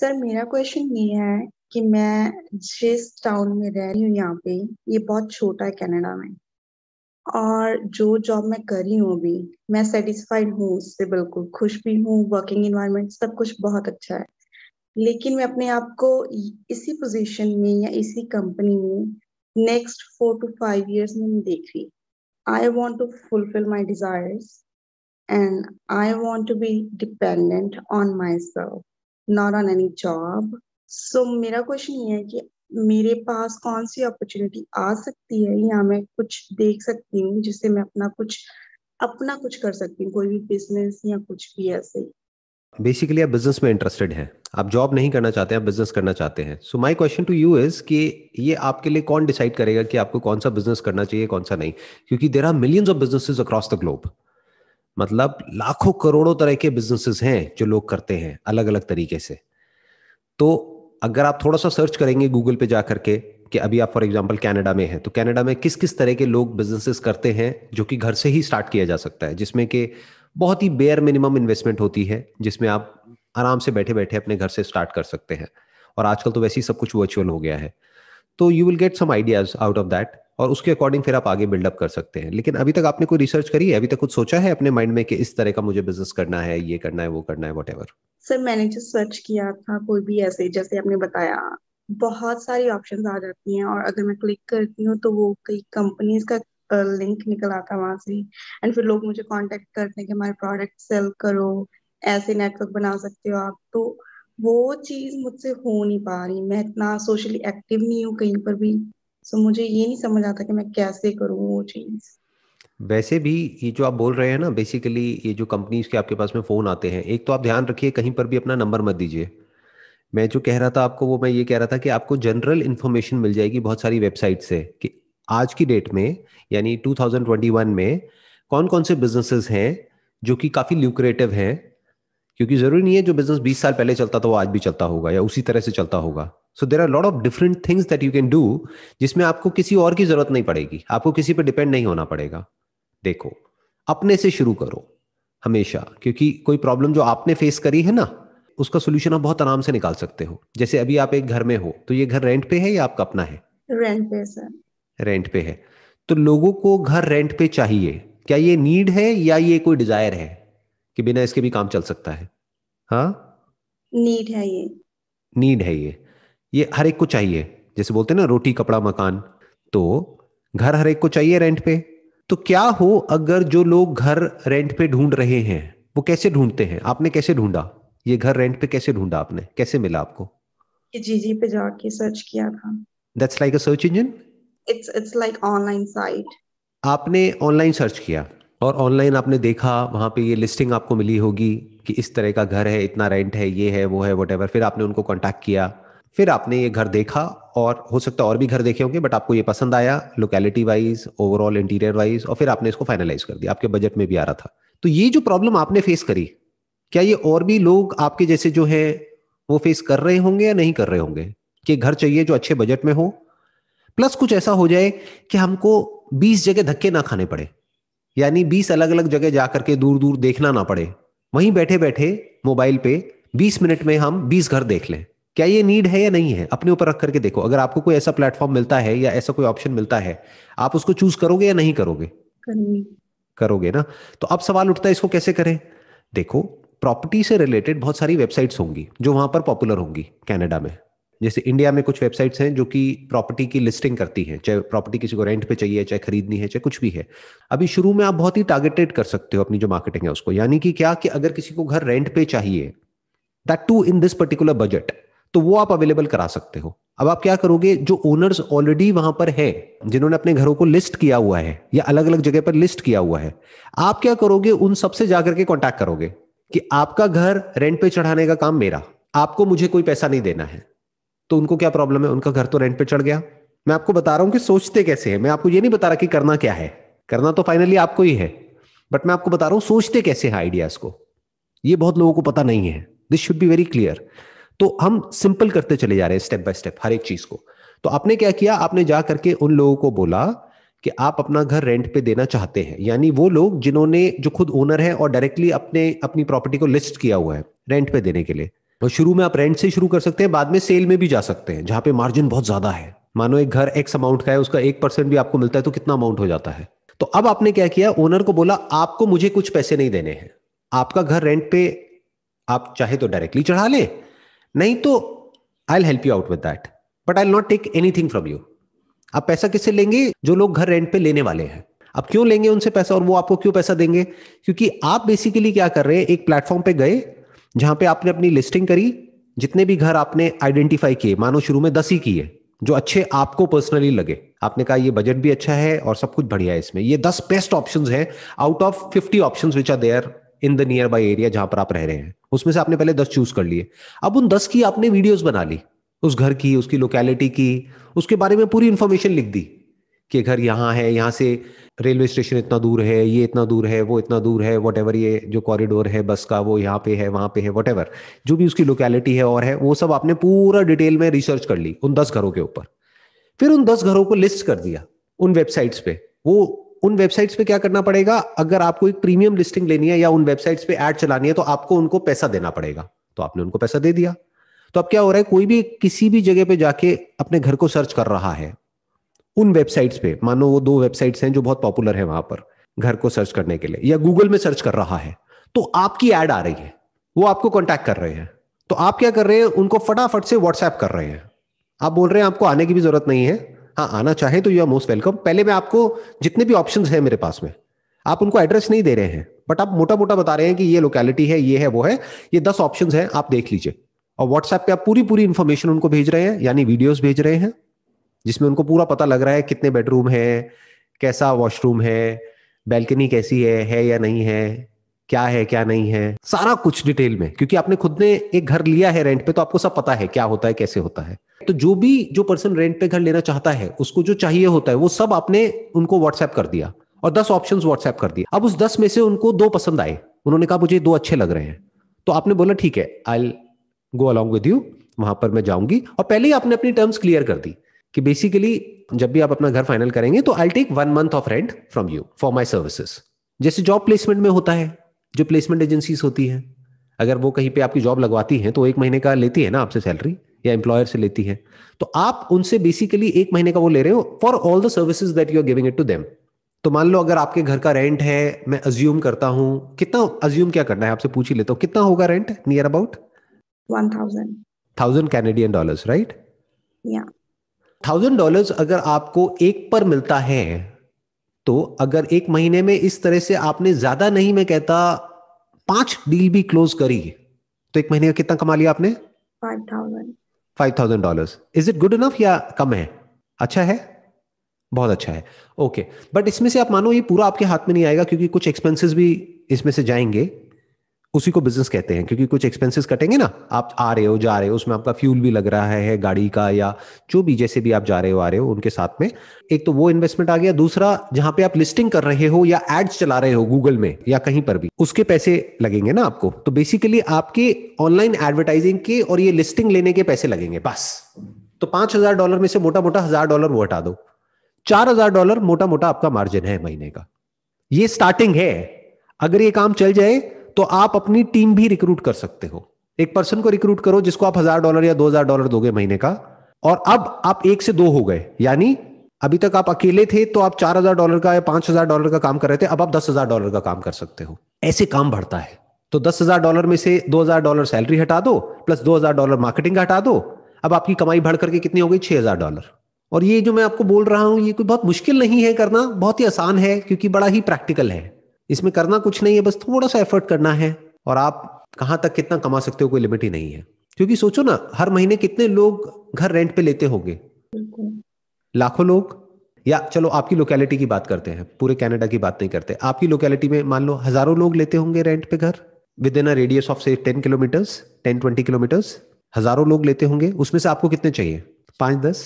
Sir मेरा question ये है कि मैं जिस टाउन में रह रही हूँ यहाँ पे ये बहुत छोटा है कनाडा में और जो जॉब मैं कर रही हूँ अभी मैं सेटिस्फाइड हूँ उससे बिल्कुल खुश भी हूँ वर्किंग इन्वायरमेंट सब कुछ बहुत अच्छा है लेकिन मैं अपने आप को इसी पोजीशन में या इसी कंपनी में next four to five years में देख रही I want to fulfil my desires and I want to be dependent on myself not on any job so मेरा क्वेश्चन ये है कि मेरे पास कौन सी अपॉर्चुनिटी आ सकती है या मैं कुछ देख सकती हूँ जिससे मैं अपना कुछ अपना कुछ कर सकती हूँ कोई भी बिजनेस या कुछ भी ऐसे बेसिकली आप बिजनेस में इंटरेस्टेड हैं आप जॉब नहीं करना चाहते हैं आप बिजनेस करना चाहते हैं so my question to you is कि ये आपके लिए कौन डिसाइड करेगा कि आपको कौन सा बिजनेस करना चाहिए कौन सा नहीं क्योंकि there are millions of businesses across the globe मतलब लाखों करोड़ों तरह के बिजनेसेस हैं जो लोग करते हैं अलग अलग तरीके से तो अगर आप थोड़ा सा सर्च करेंगे गूगल पे जा करके कि अभी आप फॉर एग्जाम्पल कनाडा में हैं तो कनाडा में किस किस तरह के लोग बिजनेसेस करते हैं जो कि घर से ही स्टार्ट किया जा सकता है जिसमें कि बहुत ही बेयर मिनिमम इन्वेस्टमेंट होती है जिसमें आप आराम से बैठे बैठे अपने घर से स्टार्ट कर सकते हैं और आजकल तो वैसे ही सब कुछ वर्चुअल हो गया है तो you will get some ideas out of that और उसके अकॉर्डिंग फिर आप आगे बिल्डअप कर सकते हैं लेकिन अभी तक आपने कोई रिसर्च करी है अभी तक कुछ सोचा है अपने माइंड में कि इस तरह का मुझे बिजनेस करना है ये करना है वो करना है वट सर मैंने जो सर्च किया था कोई भी ऐसे जैसे आपने बताया बहुत सारी ऑप्शन आ जाती हैं और अगर मैं क्लिक करती हूँ तो वो कई कंपनीज का लिंक निकल आता वहां से एंड फिर लोग मुझे कांटेक्ट करते हैं कि हमारे प्रोडक्ट सेल करो ऐसे नेटवर्क बना सकते हो आप तो वो चीज मुझसे हो नहीं पा रही मैं इतना सोशली एक्टिव नहीं हूँ कहीं पर भी सो so, मुझे ये नहीं समझ आता कि मैं कैसे करूँ वो चीज़ वैसे भी ये जो आप बोल रहे हैं ना बेसिकली ये जो कंपनीज के आपके पास में फ़ोन आते हैं एक तो आप ध्यान रखिए कहीं पर भी अपना नंबर मत दीजिए मैं जो कह रहा था आपको वो मैं ये कह रहा था कि आपको जनरल इन्फॉर्मेशन मिल जाएगी बहुत सारी वेबसाइट से कि आज की डेट में यानी 2021 में कौन कौन से बिजनेसेस हैं जो कि काफ़ी ल्यूक्रेटिव हैं क्योंकि ज़रूरी नहीं है जो बिजनेस 20 साल पहले चलता था वो आज भी चलता होगा या उसी तरह से चलता होगा so there are lot of different things that you can do जिसमें आपको किसी और की जरूरत नहीं पड़ेगी आपको किसी पर डिपेंड नहीं होना पड़ेगा देखो अपने से शुरू करो हमेशा क्योंकि कोई प्रॉब्लम जो आपने फेस करी है ना उसका सोल्यूशन आप बहुत आराम से निकाल सकते हो जैसे अभी आप एक घर में हो तो ये घर रेंट पे है या आपका अपना है रेंट पे सर रेंट पे है तो लोगों को घर रेंट पे चाहिए क्या ये नीड है या ये कोई डिजायर है कि बिना इसके भी काम चल सकता है हाँ नीड है ये नीड है ये ये हर एक को चाहिए जैसे बोलते हैं ना रोटी कपड़ा मकान तो घर हर एक को चाहिए रेंट पे तो क्या हो अगर जो लोग घर रेंट पे ढूंढ रहे हैं वो कैसे ढूंढते हैं आपने कैसे ढूंढा ये घर रेंट पे कैसे ढूंढा आपने कैसे मिला आपको जी पे जाके सर्च किया था that's like a search engine it's it's like online site आपने ऑनलाइन सर्च किया और ऑनलाइन आपने देखा वहां पे ये लिस्टिंग आपको मिली होगी कि इस तरह का घर है इतना रेंट है ये है वो है वट फिर आपने उनको कॉन्टेक्ट किया फिर आपने ये घर देखा और हो सकता है और भी घर देखे होंगे बट आपको ये पसंद आया locality wise overall interior wise और फिर आपने इसको फाइनलाइज कर दिया आपके बजट में भी आ रहा था तो ये जो प्रॉब्लम आपने फेस करी क्या ये और भी लोग आपके जैसे जो है वो फेस कर रहे होंगे या नहीं कर रहे होंगे कि घर चाहिए जो अच्छे बजट में हो प्लस कुछ ऐसा हो जाए कि हमको 20 जगह धक्के ना खाने पड़े यानी 20 अलग अलग जगह जा करके दूर दूर देखना ना पड़े वहीं बैठे बैठे मोबाइल पे 20 मिनट में हम 20 घर देख लें क्या ये नीड है या नहीं है अपने ऊपर रख करके देखो अगर आपको कोई ऐसा प्लेटफॉर्म मिलता है या ऐसा कोई ऑप्शन मिलता है आप उसको चूज करोगे या नहीं करोगे करोगे ना तो अब सवाल उठता है इसको कैसे करें देखो प्रॉपर्टी से रिलेटेड बहुत सारी वेबसाइट्स होंगी जो वहां पर पॉपुलर होंगी कैनेडा में जैसे इंडिया में कुछ वेबसाइट्स हैं जो कि प्रॉपर्टी की लिस्टिंग करती हैं चाहे प्रॉपर्टी किसी को रेंट पे चाहिए चाहे खरीदनी है चाहे कुछ भी है अभी शुरू में आप बहुत ही टारगेटेड कर सकते हो अपनी जो मार्केटिंग है उसको यानी कि क्या कि अगर किसी को घर रेंट पे चाहिए that too in this particular budget तो वो आप अवेलेबल करा सकते हो अब आप क्या करोगे जो ओनर्स ऑलरेडी वहां पर है जिन्होंने अपने घरों को लिस्ट किया हुआ है या अलग अलग जगह पर लिस्ट किया हुआ है आप क्या करोगे उन सबसे जाकर के कॉन्टैक्ट करोगे कि आपका घर रेंट पे चढ़ाने का काम मेरा आपको मुझे कोई पैसा नहीं देना है तो उनको क्या प्रॉब्लम है उनका घर तो रेंट पे चढ़ गया मैं आपको बता रहा हूं कि सोचते कैसे हैं मैं आपको ये नहीं बता रहा कि करना क्या है करना तो फाइनली आपको ही है बट मैं आपको बता रहा हूं सोचते कैसे हैं आइडियाज को ये बहुत लोगों को पता नहीं है this should be very clear तो हम सिंपल करते चले जा रहे हैं स्टेप बाय स्टेप हर एक चीज को तो आपने क्या किया आपने जा करके उन लोगों को बोला कि आप अपना घर रेंट पे देना चाहते हैं यानी वो लोग जिन्होंने जो खुद ओनर है और डायरेक्टली अपने अपनी प्रॉपर्टी को लिस्ट किया हुआ है रेंट पे देने के लिए और शुरू में आप रेंट से शुरू कर सकते हैं बाद में सेल में भी जा सकते हैं जहां पे मार्जिन बहुत ज्यादा है मानो एक घर एक्स अमाउंट का है उसका एक परसेंट भी आपको मिलता है तो कितना अमाउंट हो जाता है तो अब आपने क्या किया ओनर को बोला आपको मुझे कुछ पैसे नहीं देने हैं आपका घर रेंट पे आप चाहे तो डायरेक्टली चढ़ा लें नहीं तो I help you out with that but I not take anything from you आप पैसा किससे लेंगे जो लोग घर रेंट पे लेने वाले हैं आप क्यों लेंगे उनसे पैसा और वो आपको क्यों पैसा देंगे क्योंकि आप बेसिकली क्या कर रहे हैं एक प्लेटफॉर्म पे गए जहां पे आपने अपनी लिस्टिंग करी जितने भी घर आपने आइडेंटिफाई किए मानो शुरू में दस ही किए जो अच्छे आपको पर्सनली लगे आपने कहा ये बजट भी अच्छा है और सब कुछ बढ़िया है इसमें ये दस बेस्ट ऑप्शन है out of fifty option which are there in the nearby area जहां पर आप रह रहे हैं उसमें से आपने पहले दस चूज कर लिए अब उन दस की आपने वीडियोज बना ली उस घर की उसकी लोकेलिटी की उसके बारे में पूरी इंफॉर्मेशन लिख दी कि घर यहाँ है यहाँ से रेलवे स्टेशन इतना दूर है ये इतना दूर है वो इतना दूर है वट ये जो कॉरिडोर है बस का वो यहाँ पे है वहाँ पे है वट जो भी उसकी लोकेलिटी है और है वो सब आपने पूरा डिटेल में रिसर्च कर ली उन दस घरों के ऊपर फिर उन दस घरों को लिस्ट कर दिया उन वेबसाइट्स पे वो उन वेबसाइट्स पे क्या करना पड़ेगा अगर आपको एक प्रीमियम लिस्टिंग लेनी है या उन वेबसाइट्स पे एड चलानी है तो आपको उनको पैसा देना पड़ेगा तो आपने उनको पैसा दे दिया तो अब क्या हो रहा है कोई भी किसी भी जगह पे जाके अपने घर को सर्च कर रहा है उन वेबसाइट्स पे मानो वो दो वेबसाइट्स हैं जो बहुत पॉपुलर है वहां पर घर को सर्च करने के लिए या गूगल में सर्च कर रहा है तो आपकी एड आ रही है वो आपको कॉन्टैक्ट कर रहे हैं तो आप क्या कर रहे हैं उनको फटाफट से व्हाट्सएप कर रहे हैं आप बोल रहे हैं आपको आने की भी जरूरत नहीं है हाँ आना चाहें तो यू आर मोस्ट वेलकम पहले मैं आपको जितने भी ऑप्शन है मेरे पास में आप उनको एड्रेस नहीं दे रहे हैं बट आप मोटा मोटा बता रहे हैं कि ये लोकेलिटी है ये है वो है ये दस ऑप्शन है आप देख लीजिए और व्हाट्सएप पे आप पूरी पूरी इन्फॉर्मेशन उनको भेज रहे हैं यानी वीडियोस भेज रहे हैं जिसमें उनको पूरा पता लग रहा है कितने बेडरूम है कैसा वॉशरूम है बैल्कनी कैसी है है या नहीं है क्या है क्या नहीं है सारा कुछ डिटेल में क्योंकि आपने खुद ने एक घर लिया है रेंट पे तो आपको सब पता है क्या होता है कैसे होता है तो जो भी जो पर्सन रेंट पे घर लेना चाहता है उसको जो चाहिए होता है वो सब आपने उनको व्हाट्सएप कर दिया और दस ऑप्शन व्हाट्सएप कर दिया अब उस दस में से उनको दो पसंद आए उन्होंने कहा मुझे दो अच्छे लग रहे हैं तो आपने बोला ठीक है I go along with you वहां पर मैं जाऊंगी और पहले ही आपने अपनी टर्म्स क्लियर कर दी कि बेसिकली जब भी आप अपना घर फाइनल करेंगे तो I take one month of rent from you for my services जैसे जॉब प्लेसमेंट में होता है जो प्लेसमेंट एजेंसीज होती है अगर वो कहीं पे आपकी जॉब लगवाती हैं तो एक महीने का लेती है ना आपसे सैलरी या एम्प्लॉयर से लेती है तो आप उनसे बेसिकली एक महीने का वो ले रहे हो for all the services that you are giving it to them तो मान लो अगर आपके घर का रेंट है मैं अज्यूम करता हूँ कितना अज्यूम क्या करना है आपसे पूछ ही लेता हूँ कितना होगा rent near about thousand thousand Canadian dollar right thousand dollar अगर आपको एक पर मिलता है तो अगर एक महीने में इस तरह से आपने ज्यादा नहीं मैं कहता पांच डील भी क्लोज करी तो एक महीने का कितना कमा लिया आपने five thousand dollar is it good enough या कम है अच्छा है बहुत अच्छा है ओके okay. बट इसमें से आप मानो ये पूरा आपके हाथ में नहीं आएगा क्योंकि कुछ एक्सपेंसेस भी इसमें से जाएंगे उसी को बिजनेस कहते हैं क्योंकि कुछ एक्सपेंसेस कटेंगे ना आप आ रहे हो जा रहे हो उसमें आपका फ्यूल भी लग रहा है गाड़ी का या जो भी जैसे भी आप जा रहे हो आ रहे हो उनके साथ में एक तो वो इन्वेस्टमेंट आ गया दूसरा जहां पे आप लिस्टिंग कर रहे हो या एड्स चला रहे हो गूगल में या कहीं पर भी उसके पैसे लगेंगे ना आपको तो बेसिकली आपके ऑनलाइन एडवर्टाइजिंग के और ये लिस्टिंग लेने के पैसे लगेंगे बस तो पांच हजार डॉलर में से मोटा मोटा हजार डॉलर वो हटा दो चार हजार डॉलर मोटा मोटा आपका मार्जिन है महीने का ये स्टार्टिंग है अगर ये काम चल जाए तो आप अपनी टीम भी रिक्रूट कर सकते हो एक पर्सन को रिक्रूट करो जिसको आप हजार डॉलर या दो हजार डॉलर दोगे महीने का और अब आप एक से दो हो गए यानी अभी तक आप अकेले थे तो आप चार हजार डॉलर का या पांच हजार डॉलर का काम कर रहे थे अब आप दस हजार डॉलर का काम कर सकते हो ऐसे काम बढ़ता है तो दस हजार डॉलर में से दो हजार डॉलर सैलरी हटा दो प्लस दो हजार डॉलर मार्केटिंग हटा दो अब आपकी कमाई बढ़ करके कितनी हो गई छह हजार डॉलर और ये जो मैं आपको बोल रहा हूं ये कोई बहुत मुश्किल नहीं है करना बहुत ही आसान है क्योंकि बड़ा ही प्रैक्टिकल है इसमें करना कुछ नहीं है बस थोड़ा सा एफर्ट करना है और आप कहाँ तक कितना कमा सकते हो कोई लिमिट ही नहीं है क्योंकि सोचो ना हर महीने कितने लोग घर रेंट पे लेते होंगे लाखों लोग या चलो आपकी लोकेलिटी की बात करते हैं पूरे कनाडा की बात नहीं करते आपकी लोकेलिटी में मान लो हजारों लोग लेते होंगे रेंट पे घर within a radius of से ten kilometres ten twenty kilometres हजारों लोग लेते होंगे उसमें से आपको कितने चाहिए पांच दस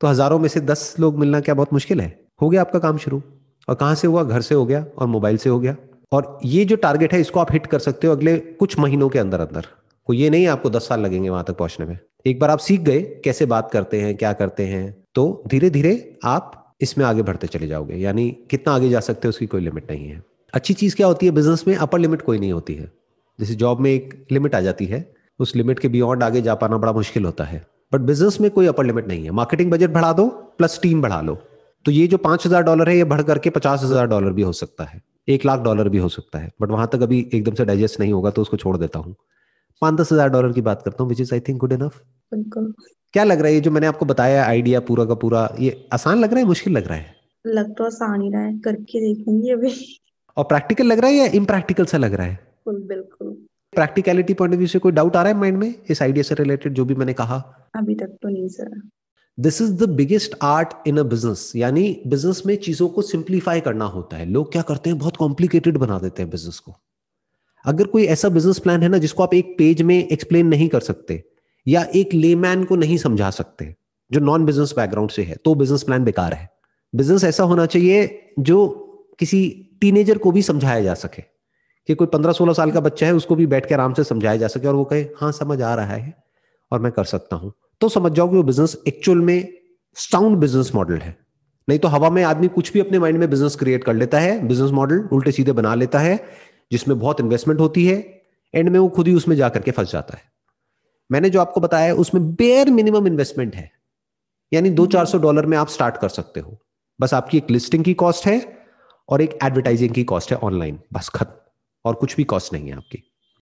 तो हजारों में से दस लोग मिलना क्या बहुत मुश्किल है हो गया आपका काम शुरू और कहाँ से हुआ घर से हो गया और मोबाइल से हो गया और ये जो टारगेट है इसको आप हिट कर सकते हो अगले कुछ महीनों के अंदर अंदर को ये नहीं आपको दस साल लगेंगे वहां तक पहुंचने में एक बार आप सीख गए कैसे बात करते हैं क्या करते हैं तो धीरे धीरे आप इसमें आगे बढ़ते चले जाओगे यानी कितना आगे जा सकते हो उसकी कोई लिमिट नहीं है अच्छी चीज़ क्या होती है बिजनेस में अपर लिमिट कोई नहीं होती है जैसे जॉब में एक लिमिट आ जाती है उस लिमिट के बियॉन्ड आगे जा पाना बड़ा मुश्किल होता है बट बिजनेस में कोई अपर लिमिट नहीं है मार्केटिंग बजट बढ़ा दो प्लस टीम बढ़ा लो तो ये जो पांच हजार डॉलर है ये बढ़ करके पचास हजार डॉलर भी हो सकता है एक लाख डॉलर भी हो सकता है बट वहां तक अभी एकदम से डाइजेस्ट नहीं होगा तो उसको छोड़ देता हूँ पांच दस हजार डॉलर की बात करता हूँ which is I think good enough क्या लग रहा है ये जो मैंने आपको बताया आइडिया पूरा का पूरा ये आसान लग रहा है मुश्किल लग रहा है लग तो आसान ही रहा है करके देखेंगे अभी और प्रैक्टिकल लग रहा है या इम्प्रैक्टिकल सा लग रहा है बिल्कुल प्रैक्टिकलिटी पॉइंट ऑफ व्यू से कोई डाउट आ रहा है माइंड में इस आइडिया से रिलेटेड जो भी मैंने कहा अभी तक तो नहीं sir this is the biggest art in a business यानी बिजनेस में चीजों को सिंप्लीफाई करना होता है लोग क्या करते हैं बहुत कॉम्प्लिकेटेड बना देते हैं बिजनेस को अगर कोई ऐसा बिजनेस प्लान है ना जिसको आप एक पेज में एक्सप्लेन नहीं कर सकते या एक लेमैन को नहीं समझा सकते जो नॉन बिजनेस बैकग्राउंड से है तो बिजनेस प्लान बेकार है बिजनेस ऐसा होना चाहिए जो किसी टीनेजर को भी समझाया जा सके कि कोई पंद्रह सोलह साल का बच्चा है उसको भी बैठ के आराम से समझाया जा सके और वो कहे हाँ समझ आ रहा है और मैं कर सकता हूं तो समझ जाओ कि वो बिजनेस एक्चुअल में साउंड बिजनेस मॉडल है नहीं तो हवा में आदमी कुछ भी अपने माइंड में बिजनेस क्रिएट कर लेता है बिजनेस मॉडल उल्टे सीधे बना लेता है जिसमें बहुत इन्वेस्टमेंट होती है एंड में वो खुद ही उसमें जाकर के फंस जाता है मैंने जो आपको बताया है उसमें बेयर मिनिमम इन्वेस्टमेंट है यानी दो चार सौ डॉलर में आप स्टार्ट कर सकते हो बस आपकी एक लिस्टिंग की कॉस्ट है और एक एडवर्टाइजिंग की कॉस्ट है ऑनलाइन बस खत्म और कुछ भी कॉस्ट नहीं है आपकी